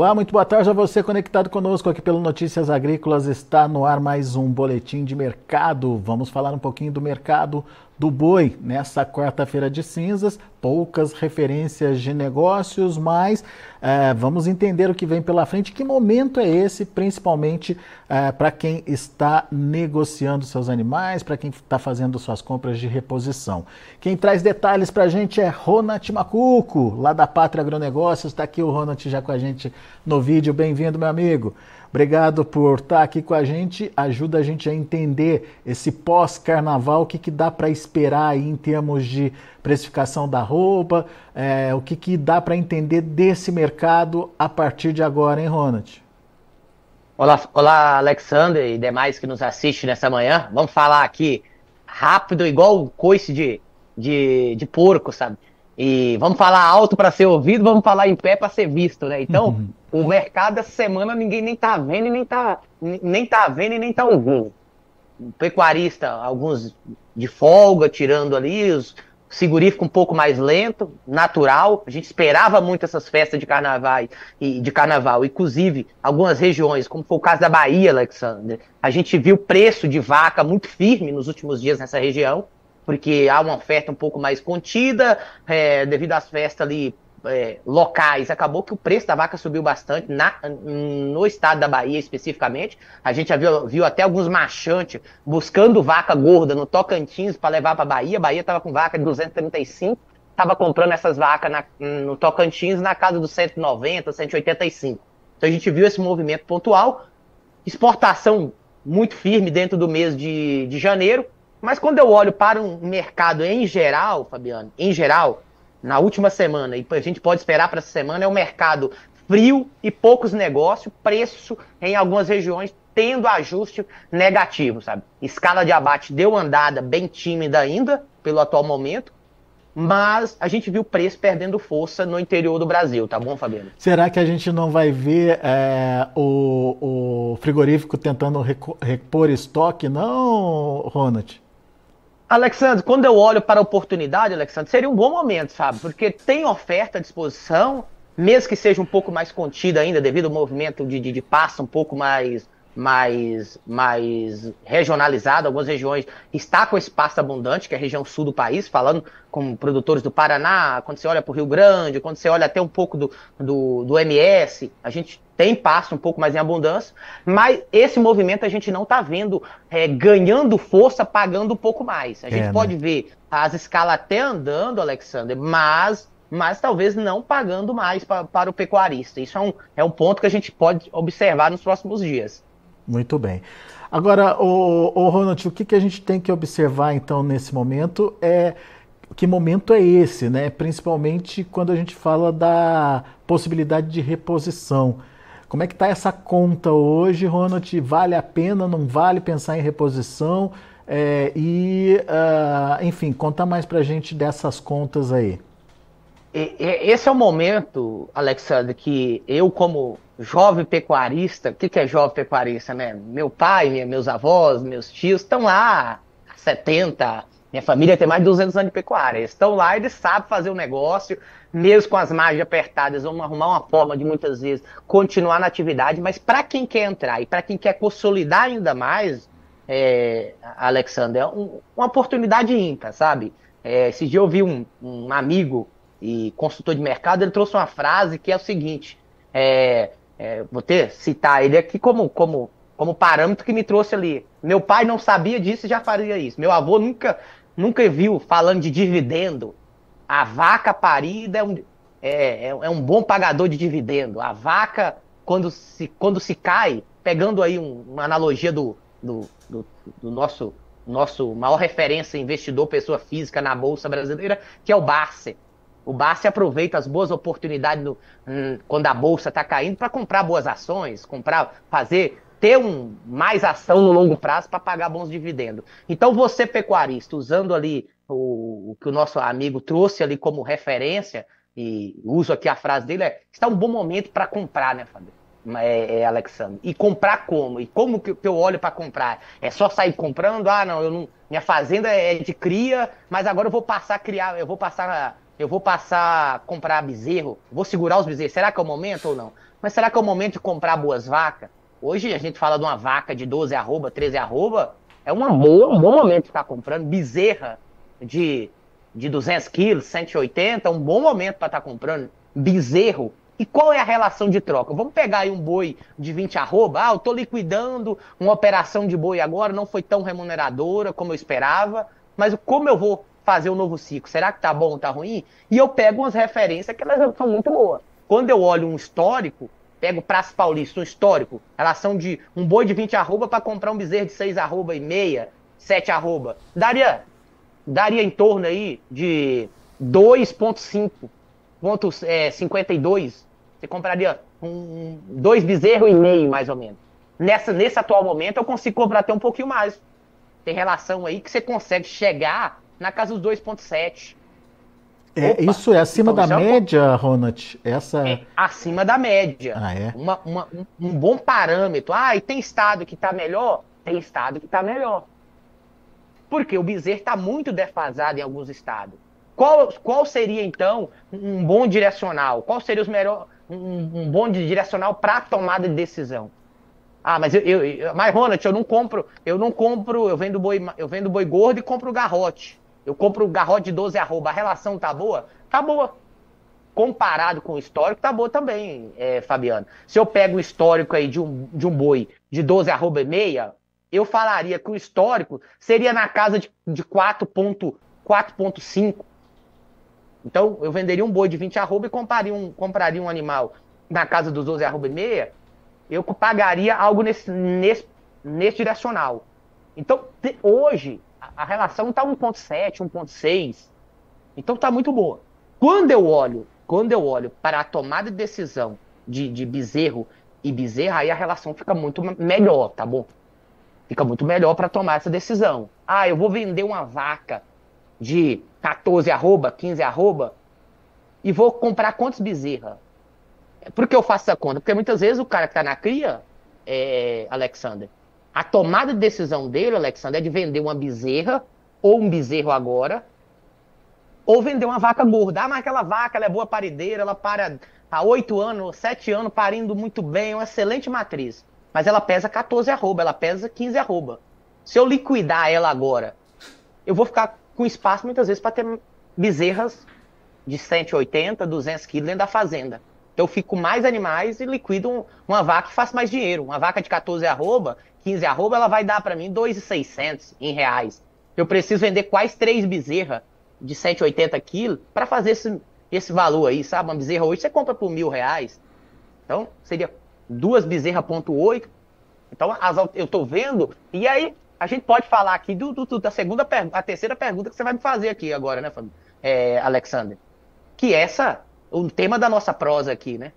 Olá, muito boa tarde a você conectado conosco aqui pelo Notícias Agrícolas. Está no ar mais um boletim de mercado. Vamos falar um pouquinho do mercado do boi nessa quarta-feira de cinzas. Poucas referências de negócios, mas é, vamos entender o que vem pela frente. Que momento é esse, principalmente é, eh, para quem está negociando seus animais, para quem está fazendo suas compras de reposição? Quem traz detalhes para a gente é Ronat Macuco, lá da Pátria Agronegócios. Está aqui o Ronat já com a gente no vídeo. Bem-vindo, meu amigo. Obrigado por estar aqui com a gente. Ajuda a gente a entender esse pós-carnaval, o que, que dá para esperar aí em termos de precificação da roupa, é, o que, que dá para entender desse mercado a partir de agora, hein, Ronald? Olá, olá, Alexander e demais que nos assiste nessa manhã. Vamos falar aqui rápido, igual o coice de, de, de porco, sabe? E vamos falar alto para ser ouvido, vamos falar em pé para ser visto, né? Então, uhum. o mercado essa semana ninguém nem tá vendo e nem tá, nem tá vendo e nem tá ouvindo. O pecuarista, alguns de folga, tirando ali, os segurífico um pouco mais lento, natural. A gente esperava muito essas festas de carnaval e de carnaval, inclusive algumas regiões, como foi o caso da Bahia, Alexandre. A gente viu preço de vaca muito firme nos últimos dias nessa região porque há uma oferta um pouco mais contida, é, devido às festas ali é, locais, acabou que o preço da vaca subiu bastante na, no estado da Bahia especificamente. A gente já viu, viu até alguns marchantes buscando vaca gorda no Tocantins para levar para a Bahia. A Bahia estava com vaca de 235, estava comprando essas vacas na, no Tocantins na casa dos 190, 185. Então a gente viu esse movimento pontual, exportação muito firme dentro do mês de, de janeiro, mas quando eu olho para o um mercado em geral, Fabiano, em geral, na última semana, e a gente pode esperar para essa semana, é um mercado frio e poucos negócios, preço em algumas regiões tendo ajuste negativo, sabe? Escala de abate deu andada bem tímida ainda, pelo atual momento, mas a gente viu o preço perdendo força no interior do Brasil, tá bom, Fabiano? Será que a gente não vai ver é, o, o frigorífico tentando repor estoque, não, Ronald? Alexandre, quando eu olho para a oportunidade, Alexandre, seria um bom momento, sabe? Porque tem oferta à disposição, mesmo que seja um pouco mais contida ainda, devido ao movimento de, de, de passa um pouco mais mais, mais regionalizado, algumas regiões está com esse pasto abundante, que é a região sul do país, falando com produtores do Paraná, quando você olha para o Rio Grande, quando você olha até um pouco do, do, do MS, a gente tem pasto um pouco mais em abundância, mas esse movimento a gente não está vendo é, ganhando força, pagando um pouco mais. A é, gente né? pode ver as escalas até andando, Alexander, mas mas talvez não pagando mais pra, para o pecuarista. Isso é um, é um ponto que a gente pode observar nos próximos dias. Muito bem. Agora, o, o Ronald, o que, que a gente tem que observar então nesse momento é que momento é esse, né? Principalmente quando a gente fala da possibilidade de reposição. Como é que está essa conta hoje, Ronald? Vale a pena? Não vale pensar em reposição? É, e, uh, enfim, conta mais para a gente dessas contas aí esse é o momento, Alexandre, que eu, como jovem pecuarista, o que, que, é jovem pecuarista, né? Meu pai, meus avós, meus tios estão lá há 70, minha família tem mais de 200 anos de pecuária. Eles estão lá, eles sabem fazer o negócio, mesmo com as margens apertadas, vão arrumar uma forma de muitas vezes continuar na atividade, mas para quem quer entrar e para quem quer consolidar ainda mais, é, Alexandre, é um, uma oportunidade ímpar, sabe? É, esse dia eu vi um, um amigo e consultor de mercado, ele trouxe uma frase que é o seguinte: é, é, vou ter citar ele aqui como, como, como parâmetro que me trouxe ali. Meu pai não sabia disso e já faria isso. Meu avô nunca, nunca viu falando de dividendo. A vaca parida é um, é, é, é um bom pagador de dividendo. A vaca, quando se, quando se cai, pegando aí um, uma analogia do, do, do, do nosso nosso maior referência investidor, pessoa física na Bolsa Brasileira, que é o Barce. O Barsi aproveita as boas oportunidades no, hum, quando a bolsa está caindo para comprar boas ações, comprar, fazer ter um, mais ação no longo prazo para pagar bons dividendos. Então, você, pecuarista, usando ali o, o, que o nosso amigo trouxe ali como referência, e uso aqui a frase dele, é, está um bom momento para comprar, né, Fabio? É, é, Alexandre. E comprar como? E como que, que eu olho para comprar? É só sair comprando? Ah, não, eu não. Minha fazenda é de cria, mas agora eu vou passar a criar, eu vou passar eu vou passar a comprar bezerro, vou segurar os bezerros, será que é o momento ou não? Mas será que é o momento de comprar boas vacas? Hoje a gente fala de uma vaca de 12 arroba, 13 arroba, é uma boa, um bom momento de estar comprando. Bezerra de, de 200 quilos, 180, é um bom momento para estar tá comprando. Bezerro. E qual é a relação de troca? Vamos pegar aí um boi de 20 arroba, ah, eu estou liquidando uma operação de boi agora, não foi tão remuneradora como eu esperava, mas como eu vou fazer um novo ciclo. Será que tá bom ou tá ruim? E eu pego umas referências que elas são muito boas. Quando eu olho um histórico, pego Praça Paulista, um histórico, relação de um boi de 20 arroba para comprar um bezerro de 6 arroba e meia, 7 arroba, daria, daria em torno aí de 2,5, é, 52. Você compraria um, dois bezerros e meio, mais ou menos. Nessa, nesse atual momento, eu consigo comprar até um pouquinho mais. Tem relação aí que você consegue chegar na casa dos 2,7. É, Opa, isso é acima então da média, é um... Ronald? Essa... É acima da média. Ah, é? Uma, uma, um, um bom parâmetro. Ah, e tem estado que está melhor? Tem estado que está melhor. Porque o bezerro está muito defasado em alguns estados. Qual, qual seria, então, um bom direcional? Qual seria os melhor, um, um bom direcional para tomada de decisão? Ah, mas eu, eu, mas Ronald, eu não compro, eu não compro, eu vendo boi, eu vendo boi gordo e compro garrote. Eu compro garrote de 12 arroba, a relação tá boa? Tá boa. Comparado com o histórico, tá boa também, é, Fabiano. Se eu pego o histórico aí de um, de um boi de 12 arroba e meia, eu falaria que o histórico seria na casa de, de 4.4.5. Então, eu venderia um boi de 20 arroba e compraria um, compraria um animal na casa dos 12 arroba e meia, eu pagaria algo nesse, nesse, nesse direcional. Então, hoje, a relação está 1.7, 1.6. Então está muito boa. Quando eu olho, quando eu olho para a tomada de decisão de, de Bezerro e Bezerra, aí a relação fica muito melhor, tá bom? Fica muito melhor para tomar essa decisão. Ah, eu vou vender uma vaca de 14 arroba, 15 arroba, e vou comprar quantos Bezerra? É por que eu faço essa conta? Porque muitas vezes o cara que está na cria, é, Alexander, a tomada de decisão dele, Alexandre, é de vender uma bezerra, ou um bezerro agora, ou vender uma vaca gorda. Ah, mas aquela vaca, ela é boa parideira, ela para há oito anos, sete anos, parindo muito bem, é uma excelente matriz. Mas ela pesa 14 arroba, ela pesa 15 arroba. Se eu liquidar ela agora, eu vou ficar com espaço muitas vezes para ter bezerras de 180, 200 quilos dentro da fazenda. Então eu fico mais animais e liquido uma vaca e faço mais dinheiro. Uma vaca de 14 arroba, 15 arroba, ela vai dar para mim 2,600 em reais. Eu preciso vender quase três bezerra de 180 quilos para fazer esse, esse valor aí, sabe? Uma bezerra hoje você compra por mil reais. Então, seria duas bezerra ponto oito. Então, as, eu tô vendo. E aí, a gente pode falar aqui do, do, da segunda a terceira pergunta que você vai me fazer aqui agora, né, É, Alexander? Que essa, o tema da nossa prosa aqui, né?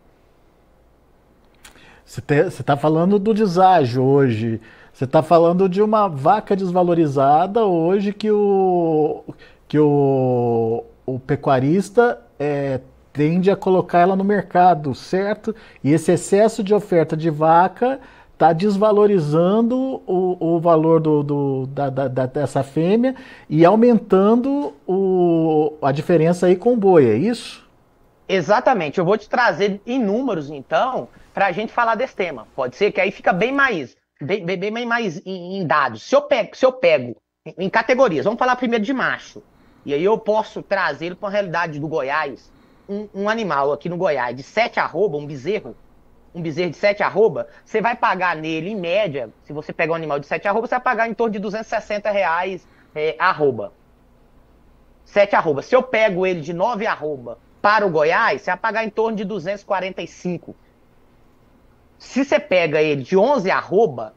Você está falando do deságio hoje. Você está falando de uma vaca desvalorizada hoje que o, que o, o pecuarista é, tende a colocar ela no mercado, certo? E esse excesso de oferta de vaca está desvalorizando o, o valor do, do da, da, dessa fêmea e aumentando o, a diferença aí com o boi, é isso? Exatamente. Eu vou te trazer em números, então, para a gente falar desse tema. Pode ser que aí fica bem mais, bem, bem, bem mais em, em, dados. Se eu pego, se eu pego em, em categorias, vamos falar primeiro de macho. E aí eu posso trazer para a realidade do Goiás um, um, animal aqui no Goiás de sete arroba, um bezerro, um bezerro de sete arroba, você vai pagar nele, em média, se você pegar um animal de sete arroba, você vai pagar em torno de 260 reais é, arroba. 7 arroba. Se eu pego ele de 9 arroba para o Goiás, você vai pagar em torno de 245. Se você pega ele de 11 arroba,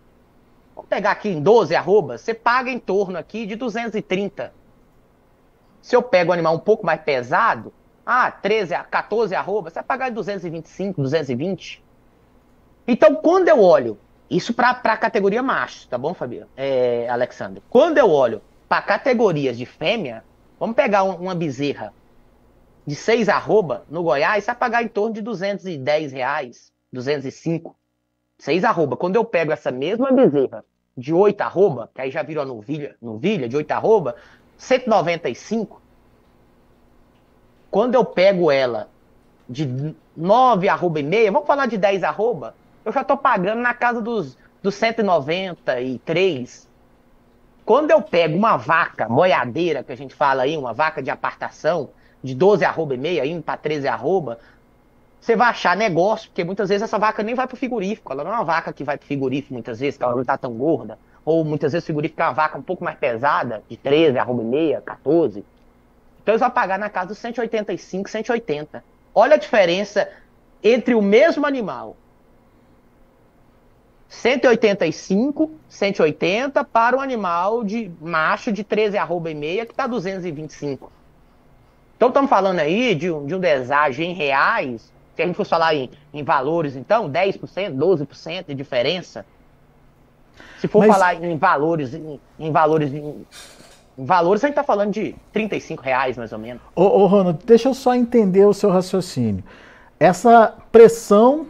vamos pegar aqui em 12 arroba, você paga em torno aqui de 230. Se eu pego o animal um pouco mais pesado, ah, 13, 14 arroba, você vai pagar 225, 220. Então, quando eu olho, isso para a categoria macho, tá bom, Fabio? É, Alexandre. Quando eu olho para categorias de fêmea, vamos pegar uma bezerra, de seis arroba no Goiás, vai pagar em torno de 210 reais, 205. Seis arroba. Quando eu pego essa mesma bezerra de oito arroba, que aí já virou a novilha, novilha de oito arroba, 195. Quando eu pego ela de nove arroba e meia, vamos falar de 10 arroba, eu já estou pagando na casa dos, dos 193. Quando eu pego uma vaca moiadeira, que a gente fala aí, uma vaca de apartação, de 12 arroba e meia indo para 13 arroba, você vai achar negócio, porque muitas vezes essa vaca nem vai pro frigorífico. Ela não é uma vaca que vai pro frigorífico muitas vezes, que ela não tá tão gorda. Ou muitas vezes o frigorífico é uma vaca um pouco mais pesada, de 13 arroba e meia, 14. Então eles vão pagar na casa dos 185, 180. Olha a diferença entre o mesmo animal. 185, 180 para um animal de macho de 13 arroba e meia que está 225. Então estamos falando aí de um, de um em reais, se a gente fosse falar em, em valores, então, 10%, 12% de diferença. Se for Mas... falar em valores, em, em valores, em, em, valores, a gente está falando de 35 reais, mais ou menos. Ô, ô, Ronald, deixa eu só entender o seu raciocínio. Essa pressão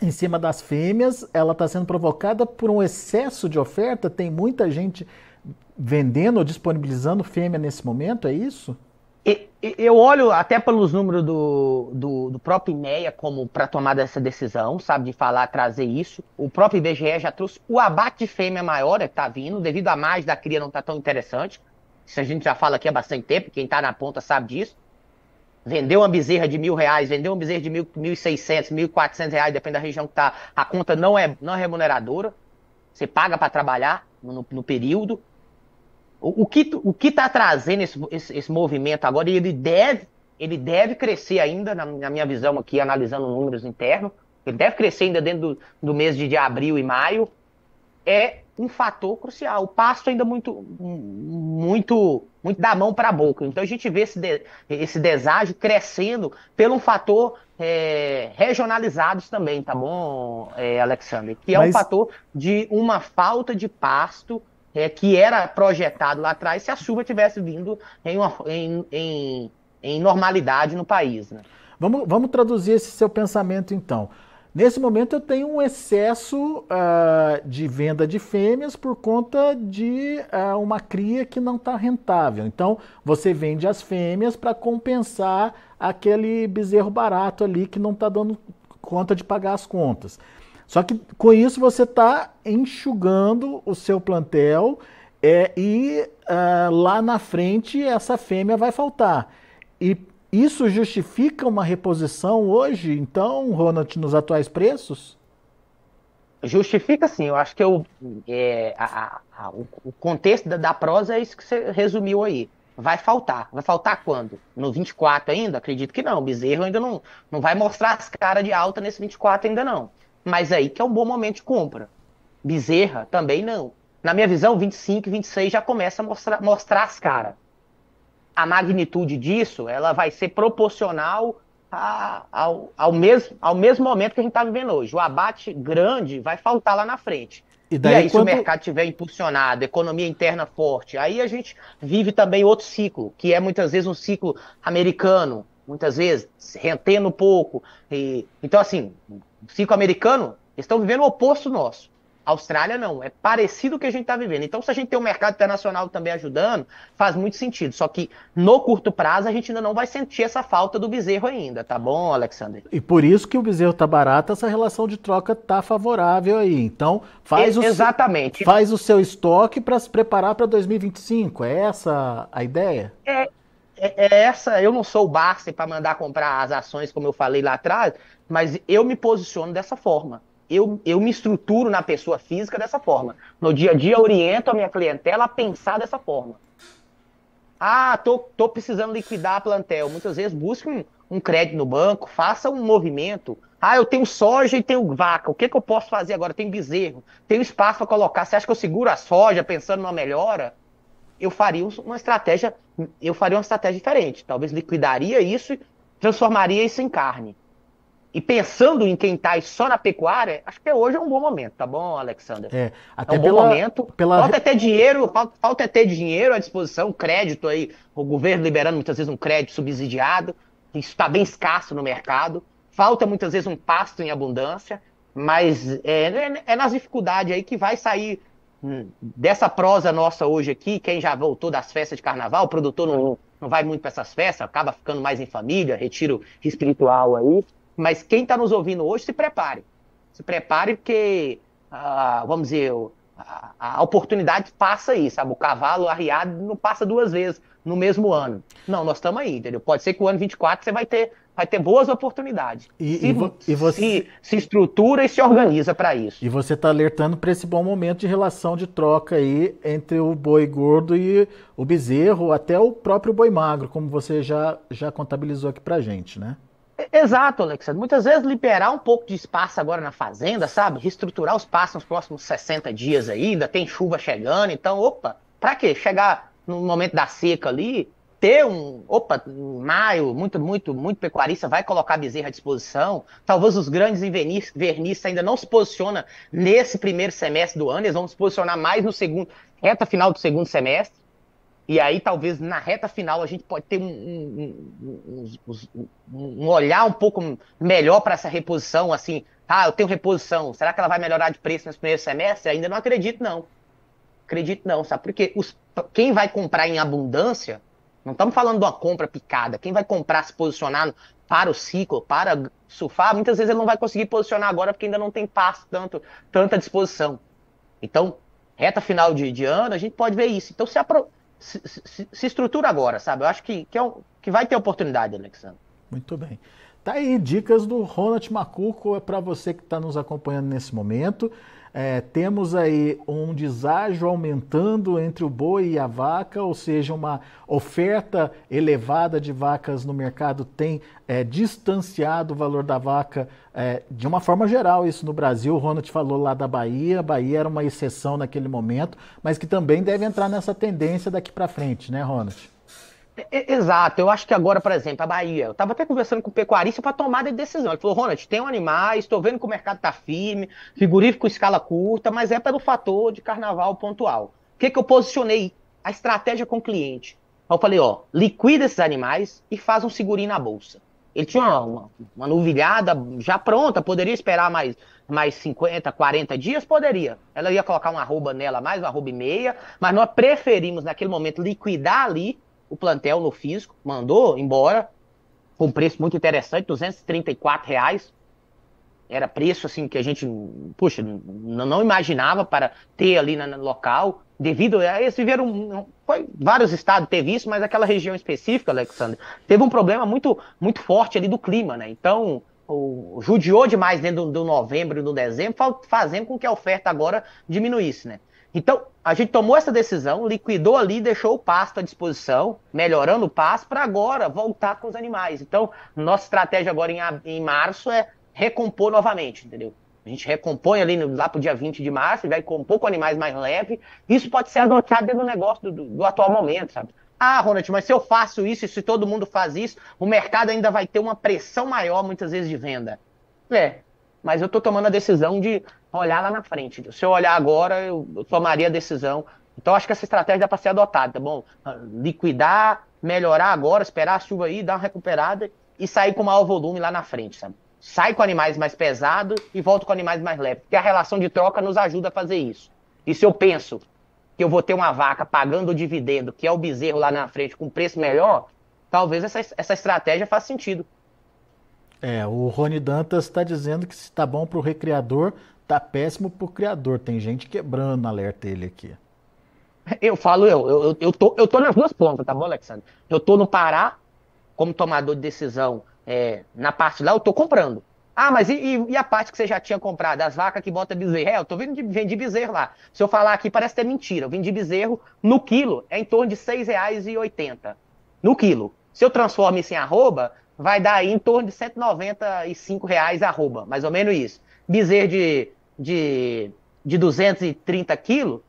em cima das fêmeas, ela está sendo provocada por um excesso de oferta? Tem muita gente vendendo ou disponibilizando fêmea nesse momento, é isso? eu olho até pelos números do, do, do próprio INEA como para tomar essa decisão, sabe, de falar, trazer isso. O próprio IBGE já trouxe o abate de fêmea é maior que é, está vindo, devido a mais da cria não tá tão interessante. Isso a gente já fala aqui há bastante tempo, quem está na ponta sabe disso. Vendeu uma bezerra de mil reais, vendeu uma bezerra de mil, mil e seiscentos, mil e quatrocentos reais, depende da região que está. A conta não é, não é remuneradora, você paga para trabalhar no, no período. O, que o que está trazendo esse, esse, esse, movimento agora, e ele deve, ele deve crescer ainda, na, na minha visão aqui, analisando números internos, ele deve crescer ainda dentro do, do mês de, de abril e maio, é um fator crucial. O pasto ainda muito, muito, muito da mão para a boca. Então a gente vê esse, de, esse deságio crescendo pelo um fator é, regionalizados também, tá bom, é, Alexander? Que é Mas... um fator de uma falta de pasto é, que era projetado lá atrás se a chuva tivesse vindo em, uma, em, em, em normalidade no país. Né? Vamos, vamos traduzir esse seu pensamento então. Nesse momento eu tenho um excesso uh, de venda de fêmeas por conta de uh, uma cria que não está rentável. Então você vende as fêmeas para compensar aquele bezerro barato ali que não está dando conta de pagar as contas. Só que com isso você está enxugando o seu plantel é, e uh, lá na frente essa fêmea vai faltar. E isso justifica uma reposição hoje, então, Ronald, nos atuais preços? Justifica sim, eu acho que eu, é, é a, a, o, o, contexto da, da prosa é isso que você resumiu aí. Vai faltar. Vai faltar quando? No 24 ainda? Acredito que não. O Bezerro ainda não, não vai mostrar as caras de alta nesse 24 ainda não. Mas aí que é um bom momento de compra. Bezerra também não. Na minha visão, 25 e 26 já começa a mostrar, mostrar as caras. A magnitude disso, ela vai ser proporcional a, ao, ao, mesmo, ao mesmo momento que a gente está vivendo hoje. O abate grande vai faltar lá na frente. E, daí, e aí, quando... se o mercado estiver impulsionado, economia interna forte, aí a gente vive também outro ciclo, que é muitas vezes um ciclo americano, muitas vezes rentando pouco. E... Então, assim, fico americano, estão vivendo o oposto nosso. A Austrália não, é parecido o que a gente está vivendo. Então, se a gente tem o um mercado internacional também ajudando, faz muito sentido. Só que no curto prazo a gente ainda não vai sentir essa falta do bezerro ainda, tá bom, Alexander? E por isso que o bezerro tá barato, essa relação de troca tá favorável aí. Então, faz, o, exatamente. Seu, faz o seu estoque para se preparar para 2025. É essa a ideia? É, é, é essa, eu não sou o Barça para mandar comprar as ações, como eu falei lá atrás, mas eu me posiciono dessa forma. Eu, eu me estruturo na pessoa física dessa forma. No dia a dia, oriento a minha clientela a pensar dessa forma. Ah, tô, tô precisando liquidar a plantel. Muitas vezes busque um, um crédito no banco, faça um movimento. Ah, eu tenho soja e tenho vaca. O que, que eu posso fazer agora? Tenho bezerro, tenho espaço para colocar. Você acha que eu seguro a soja pensando numa melhora? Eu faria uma estratégia, eu faria uma estratégia diferente. Talvez liquidaria isso, transformaria isso em carne e pensando em quem está só na pecuária, acho que é hoje é um bom momento, tá bom, Alexander? É, é até é um bom momento. Pela... Falta até dinheiro, falta, falta até dinheiro à disposição, crédito aí, o governo liberando muitas vezes um crédito subsidiado, isso está bem escasso no mercado. Falta muitas vezes um pasto em abundância, mas é, é, é nas dificuldades aí que vai sair hum, dessa prosa nossa hoje aqui. Quem já voltou das festas de carnaval, o produtor não, não vai muito para essas festas, acaba ficando mais em família, retiro espiritual aí. Mas quem está nos ouvindo hoje, se prepare. Se prepare porque, ah, vamos dizer, a, a, oportunidade passa aí, sabe? O cavalo arriado não passa duas vezes no mesmo ano. Não, nós estamos aí, entendeu? Pode ser que o ano 24 você vai ter, vai ter boas oportunidades. E, se, e, vo e você se, se, estrutura e se organiza para isso. E você está alertando para esse bom momento de relação de troca aí entre o boi gordo e o bezerro, até o próprio boi magro, como você já, já contabilizou aqui para gente, né? Exato, Alexandre. Muitas vezes liberar um pouco de espaço agora na fazenda, sabe? Reestruturar os passos nos próximos 60 dias aí, ainda tem chuva chegando, então, opa, pra quê? Chegar no momento da seca ali, ter um, opa, em maio, muito, muito, muito pecuarista vai colocar bezerra à disposição. Talvez os grandes invernistas ainda não se posicionam nesse primeiro semestre do ano, eles vão se posicionar mais no segundo, reta final do segundo semestre. E aí, talvez na reta final, a gente pode ter um, um, um, um olhar um pouco melhor para essa reposição. Assim, ah, eu tenho reposição, será que ela vai melhorar de preço nos primeiros semestres? Ainda não acredito, não. Acredito, não, sabe? Porque os, quem vai comprar em abundância, não estamos falando de uma compra picada. Quem vai comprar se posicionar para o ciclo, para surfar, muitas vezes ele não vai conseguir posicionar agora porque ainda não tem passo, tanto, tanta disposição. Então, reta final de, de ano, a gente pode ver isso. Então, se aproxima se, se, se, estrutura agora, sabe? Eu acho que, que, é um, que vai ter oportunidade, Alexandre. Muito bem. Tá aí dicas do Ronald Macuco é para você que está nos acompanhando nesse momento. É, temos aí um deságio aumentando entre o boi e a vaca, ou seja, uma oferta elevada de vacas no mercado tem é, distanciado o valor da vaca é, de uma forma geral. Isso no Brasil, o Ronald falou lá da Bahia, a Bahia era uma exceção naquele momento, mas que também deve entrar nessa tendência daqui para frente, né, Ronald? É, é, exato, eu acho que agora, por exemplo, a Bahia, eu tava até conversando com o pecuarista para tomar de decisão. Ele falou: Ronald, tem animais, estou vendo que o mercado tá firme, frigorífico escala curta, mas é pelo fator de carnaval pontual. O que, que eu posicionei? A estratégia com o cliente. eu falei: ó, liquida esses animais e faz um segurinho na bolsa. Ele tinha uma, uma, uma novilhada já pronta, poderia esperar mais, mais 50, 40 dias? Poderia. Ela ia colocar uma arroba nela, mais uma arroba e meia, mas nós preferimos, naquele momento, liquidar ali o plantel no físico, mandou embora, com um preço muito interessante, 234 reais. Era preço assim que a gente, puxa, não, imaginava para ter ali no local, devido a eles viveram foi vários estados teve isso, mas aquela região específica, Alexandre, teve um problema muito muito forte ali do clima, né? Então, o, judiou demais dentro do novembro e do dezembro, fazendo com que a oferta agora diminuísse, né? Então, a gente tomou essa decisão, liquidou ali, deixou o pasto à disposição, melhorando o pasto, para agora voltar com os animais. Então, nossa estratégia agora em, em março é recompor novamente, entendeu? A gente recompõe ali no, lá o dia 20 de março, vai compor com animais mais leves. Isso pode ser adotado dentro do negócio do, do, do atual momento, sabe? Ah, Ronald, mas se eu faço isso e se todo mundo faz isso, o mercado ainda vai ter uma pressão maior, muitas vezes, de venda. É, mas eu estou tomando a decisão de olhar lá na frente. Se eu olhar agora, eu, tomaria a decisão. Então, acho que essa estratégia dá para ser adotada, tá bom? Ah, liquidar, melhorar agora, esperar a chuva aí, dar uma recuperada e sair com maior volume lá na frente, sabe? Sai com animais mais pesados e volta com animais mais leves, porque a relação de troca nos ajuda a fazer isso. E se eu penso que eu vou ter uma vaca pagando o dividendo, que é o bezerro lá na frente, com preço melhor, talvez essa, essa estratégia faça sentido. É, o Rony Dantas está dizendo que se está bom para o recriador, tá péssimo pro criador. Tem gente quebrando alerta ele aqui. Eu falo, eu, eu, eu, tô, eu tô nas duas pontas, tá bom, Alexandre? Eu tô no Pará, como tomador de decisão, é, na parte lá, eu tô comprando. Ah, mas e, e, a parte que você já tinha comprado? As vacas que bota bezerro? É, eu tô vendo de, vendi bezerro lá. Se eu falar aqui, parece que é mentira. Eu vendi bezerro no quilo, é em torno de R$ 6,80 no quilo. Se eu transformo isso em arroba, vai dar aí em torno de R$ 195 reais arroba, mais ou menos isso. Bezerro de de, de 230 quilos,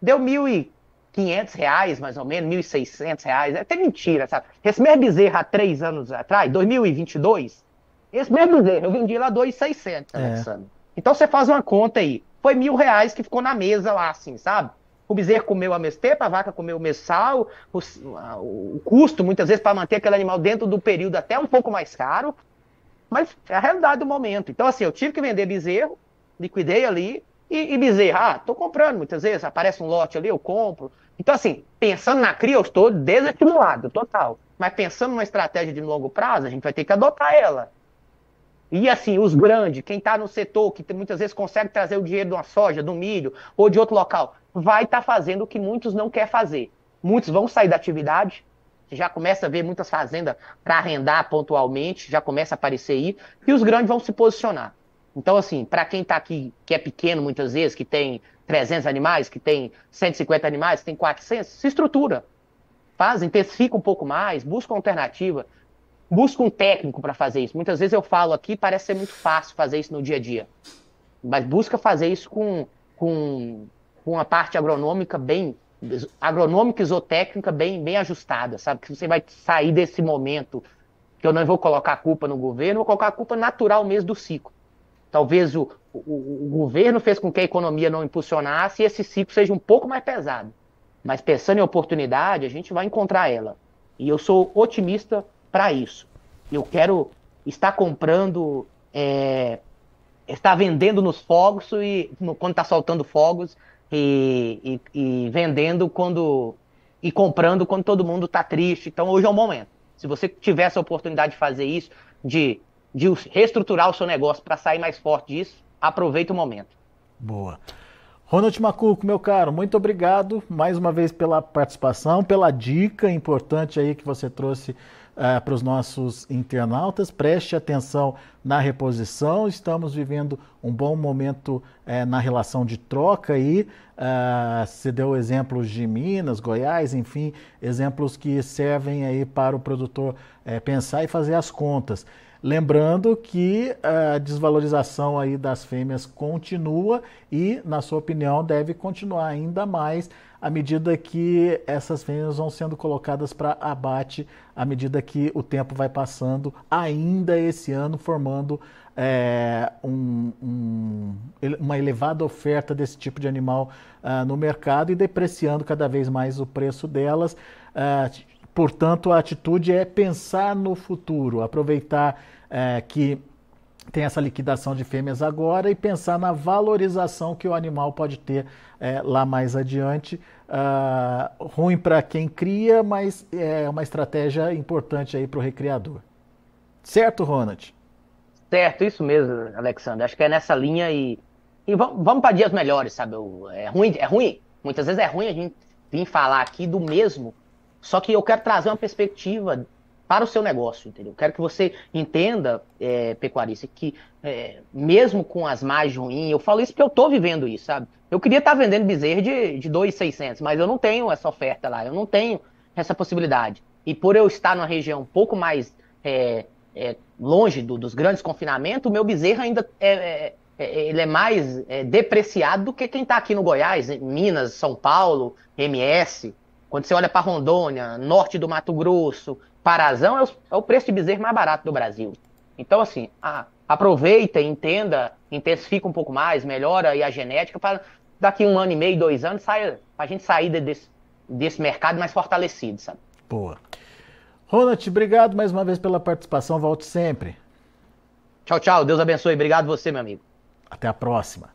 deu 1.500 reais, mais ou menos, 1.600 reais. É até mentira, sabe? Esse mesmo bezerro há três anos atrás, 2022, esse mesmo bezerro eu vendi lá 2.600, é. Então você faz uma conta aí. Foi mil reais que ficou na mesa lá, assim, sabe? O bezerro comeu a mesma a vaca comeu o mensal, o, o custo, muitas vezes, para manter aquele animal dentro do período até um pouco mais caro, mas é a realidade do momento. Então, assim, eu tive que vender bezerro, liquidei ali e, e dizer, ah, tô comprando muitas vezes, aparece um lote ali, eu compro. Então, assim, pensando na CRI, eu estou desestimulado, total. Mas pensando numa estratégia de longo prazo, a gente vai ter que adotar ela. E assim, os grandes, quem está no setor, que muitas vezes consegue trazer o dinheiro de uma soja, do milho ou de outro local, vai estar tá fazendo o que muitos não quer fazer. Muitos vão sair da atividade, já começa a ver muitas fazendas para arrendar pontualmente, já começa a aparecer aí, e os grandes vão se posicionar. Então, assim, para quem está aqui, que é pequeno muitas vezes, que tem 300 animais, que tem 150 animais, que tem 400, se estrutura. Faz, intensifica um pouco mais, busca uma alternativa, busca um técnico para fazer isso. Muitas vezes eu falo aqui, parece ser muito fácil fazer isso no dia a dia. Mas busca fazer isso com, com, com uma parte agronômica bem agronômica e zootécnica bem, bem ajustada, sabe? Que você vai sair desse momento que eu não vou colocar a culpa no governo, vou colocar a culpa natural mesmo do ciclo talvez o, o, o, governo fez com que a economia não impulsionasse e esse ciclo seja um pouco mais pesado. Mas pensando em oportunidade, a gente vai encontrar ela. E eu sou otimista para isso. Eu quero estar comprando, é, estar vendendo nos fogos e no, quando está soltando fogos e, e, e vendendo quando e comprando quando todo mundo está triste. Então hoje é o momento. Se você tiver essa oportunidade de fazer isso, de de reestruturar o seu negócio para sair mais forte disso, aproveita o momento. Boa. Ronald Macuco, meu caro, muito obrigado mais uma vez pela participação, pela dica importante aí que você trouxe uh, eh, para os nossos internautas. Preste atenção na reposição. Estamos vivendo um bom momento uh, na relação de troca aí. Uh, você deu exemplos de Minas, Goiás, enfim, exemplos que servem aí para o produtor pensar e fazer as contas. Lembrando que eh, a desvalorização aí das fêmeas continua e, na sua opinião, deve continuar ainda mais à medida que essas fêmeas vão sendo colocadas para abate, à medida que o tempo vai passando, ainda esse ano, formando é, um, um, uma elevada oferta desse tipo de animal uh, no mercado e depreciando cada vez mais o preço delas. Uh, Portanto, a atitude é pensar no futuro, aproveitar é, que tem essa liquidação de fêmeas agora e pensar na valorização que o animal pode ter é, lá mais adiante. Uh, ruim para quem cria, mas é uma estratégia importante aí para o recriador. Certo, Ronald? Certo, isso mesmo, Alexandre. Acho que é nessa linha e, e vamos, vamos para dias melhores, sabe? É ruim, é ruim. Muitas vezes é ruim a gente vir falar aqui do mesmo só que eu quero trazer uma perspectiva para o seu negócio, entendeu? Quero que você entenda, é, pecuarista, que é, mesmo com as mais ruins, eu falo isso porque eu estou vivendo isso, sabe? Eu queria estar tá vendendo bezerro de, de 2,600, mas eu não tenho essa oferta lá, eu não tenho essa possibilidade. E por eu estar numa região um pouco mais é, é longe do, dos grandes confinamentos, o meu bezerro ainda é, é, é ele é mais depreciado do que quem está aqui no Goiás, Minas, São Paulo, MS, quando você olha para Rondônia, norte do Mato Grosso, Parazão, é o, é o preço de bezerro mais barato do Brasil. Então, assim, a, aproveita, entenda, intensifica um pouco mais, melhora aí a genética, para daqui um ano e meio, dois anos, saia, a gente sair desse, desse mercado mais fortalecido, sabe? Boa. Ronald, obrigado mais uma vez pela participação, volte sempre. Tchau, tchau, Deus abençoe, obrigado você, meu amigo. Até a próxima.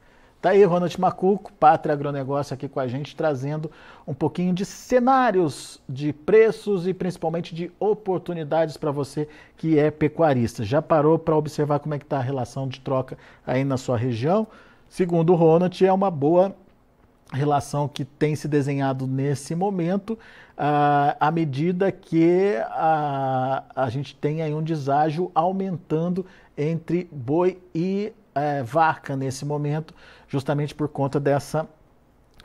Tá aí, Ronald Macuco, Pátria Agronegócio aqui com a gente, trazendo um pouquinho de cenários de preços e principalmente de oportunidades para você que é pecuarista. Já parou para observar como é que está a relação de troca aí na sua região? Segundo o Ronald, é uma boa relação que tem se desenhado nesse momento, ah, à medida que a, a gente tem aí um deságio aumentando entre boi e é, vaca nesse momento, justamente por conta dessa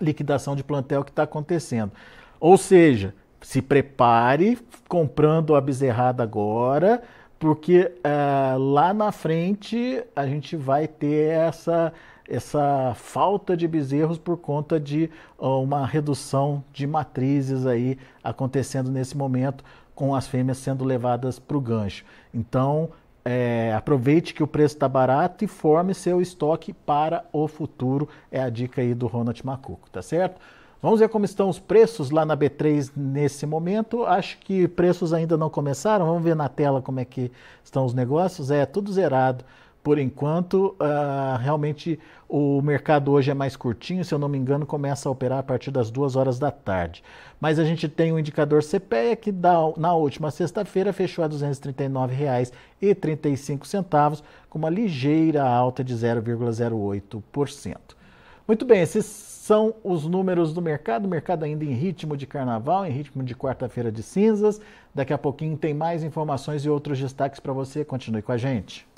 liquidação de plantel que está acontecendo. Ou seja, se prepare comprando a bezerrada agora, porque é, lá na frente a gente vai ter essa, essa falta de bezerros por conta de ó, uma redução de matrizes aí acontecendo nesse momento, com as fêmeas sendo levadas para o gancho. Então, é, aproveite que o preço está barato e forme seu estoque para o futuro. É a dica aí do Ronald Macuco, tá certo? Vamos ver como estão os preços lá na B3 nesse momento. Acho que preços ainda não começaram. Vamos ver na tela como é que estão os negócios. É tudo zerado por enquanto, uh, realmente o mercado hoje é mais curtinho, se eu não me engano, começa a operar a partir das duas horas da tarde. Mas a gente tem o um indicador CPEA que dá, na última sexta-feira fechou a R$ 239,35, com uma ligeira alta de 0,08%. Muito bem, esses são os números do mercado. O mercado ainda em ritmo de carnaval, em ritmo de quarta-feira de cinzas. Daqui a pouquinho tem mais informações e outros destaques para você. Continue com a gente.